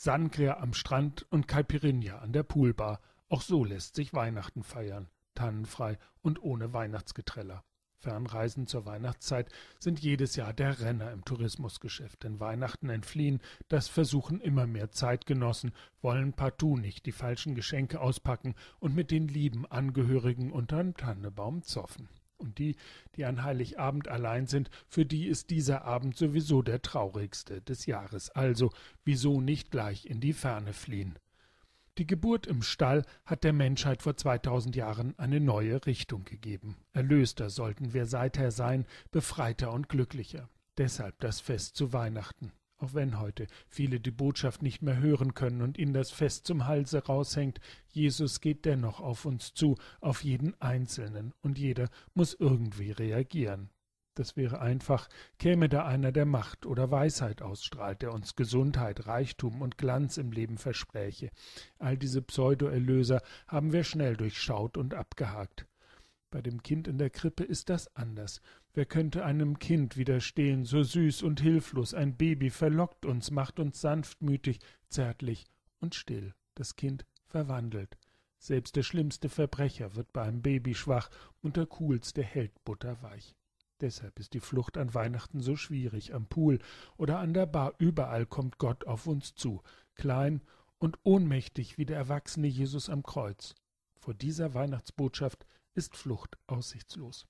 Sangria am Strand und Caipirinha an der Poolbar. Auch so lässt sich Weihnachten feiern. Tannenfrei und ohne Weihnachtsgeträller. Fernreisen zur Weihnachtszeit sind jedes Jahr der Renner im Tourismusgeschäft, denn Weihnachten entfliehen, das versuchen immer mehr Zeitgenossen, wollen partout nicht die falschen Geschenke auspacken und mit den lieben Angehörigen unterm Tannebaum zoffen. Und die, die an Heiligabend allein sind, für die ist dieser Abend sowieso der traurigste des Jahres. Also, wieso nicht gleich in die Ferne fliehen? Die Geburt im Stall hat der Menschheit vor 2000 Jahren eine neue Richtung gegeben. Erlöster sollten wir seither sein, befreiter und glücklicher. Deshalb das Fest zu Weihnachten. Auch wenn heute viele die Botschaft nicht mehr hören können und ihnen das Fest zum Halse raushängt, Jesus geht dennoch auf uns zu, auf jeden Einzelnen, und jeder muss irgendwie reagieren. Das wäre einfach, käme da einer, der Macht oder Weisheit ausstrahlt, der uns Gesundheit, Reichtum und Glanz im Leben verspräche. All diese Pseudo-Erlöser haben wir schnell durchschaut und abgehakt. Bei dem Kind in der Krippe ist das anders. Wer könnte einem Kind widerstehen, so süß und hilflos, ein Baby verlockt uns, macht uns sanftmütig, zärtlich und still, das Kind verwandelt. Selbst der schlimmste Verbrecher wird bei einem Baby schwach und der coolste Held butterweich. Deshalb ist die Flucht an Weihnachten so schwierig, am Pool oder an der Bar, überall kommt Gott auf uns zu, klein und ohnmächtig wie der erwachsene Jesus am Kreuz. Vor dieser Weihnachtsbotschaft ist Flucht aussichtslos.